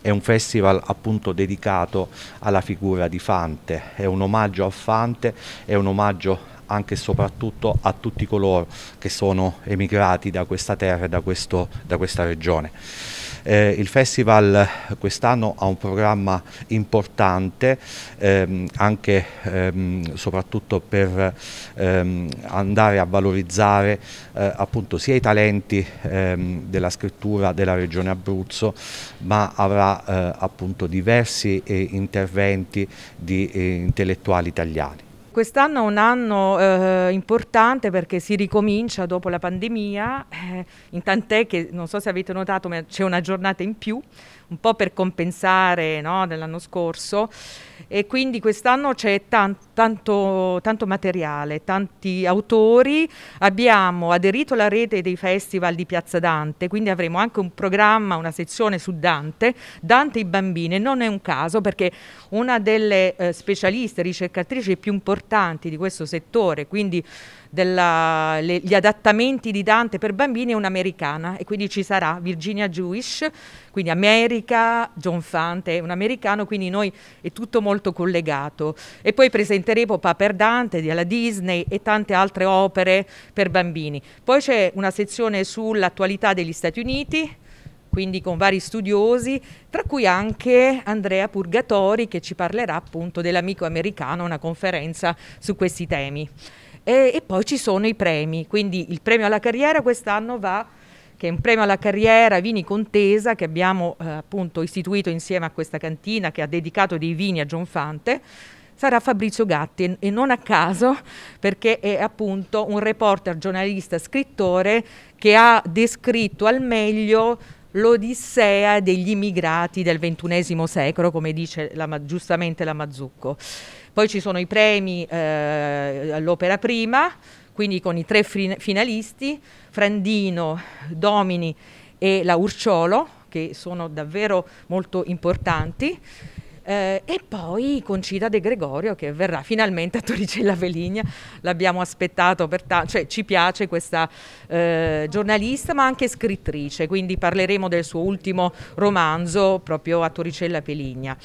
è un festival appunto dedicato alla figura di Fante, è un omaggio a Fante, è un omaggio anche e soprattutto a tutti coloro che sono emigrati da questa terra e da, questo, da questa regione. Eh, il festival quest'anno ha un programma importante ehm, anche ehm, soprattutto per ehm, andare a valorizzare eh, appunto sia i talenti ehm, della scrittura della regione Abruzzo ma avrà eh, appunto diversi eh, interventi di eh, intellettuali italiani quest'anno è un anno eh, importante perché si ricomincia dopo la pandemia, eh, in che non so se avete notato, ma c'è una giornata in più un po' per compensare no, dell'anno scorso e quindi quest'anno c'è tan tanto, tanto, materiale, tanti autori, abbiamo aderito alla rete dei festival di Piazza Dante, quindi avremo anche un programma, una sezione su Dante, Dante e i bambini, non è un caso perché una delle eh, specialiste, ricercatrici più importanti di questo settore, quindi degli adattamenti di Dante per bambini è un'americana e quindi ci sarà Virginia Jewish, quindi America, America, John Fante è un americano, quindi noi è tutto molto collegato. E poi presenteremo Paper Dante della Disney e tante altre opere per bambini. Poi c'è una sezione sull'attualità degli Stati Uniti, quindi con vari studiosi, tra cui anche Andrea Purgatori che ci parlerà appunto dell'amico americano, una conferenza su questi temi. E, e poi ci sono i premi, quindi il premio alla carriera quest'anno va che è un premio alla carriera Vini Contesa che abbiamo eh, appunto istituito insieme a questa cantina che ha dedicato dei vini a Gionfante sarà Fabrizio Gatti e non a caso perché è appunto un reporter, giornalista, scrittore che ha descritto al meglio l'odissea degli immigrati del XXI secolo, come dice la, giustamente la Mazzucco. Poi ci sono i premi eh, all'opera prima, quindi con i tre finalisti, Frandino, Domini e la Urciolo, che sono davvero molto importanti. Eh, e poi con Concita De Gregorio che verrà finalmente a Torricella Veligna, l'abbiamo aspettato, per cioè ci piace questa eh, giornalista ma anche scrittrice, quindi parleremo del suo ultimo romanzo proprio a Torricella Veligna.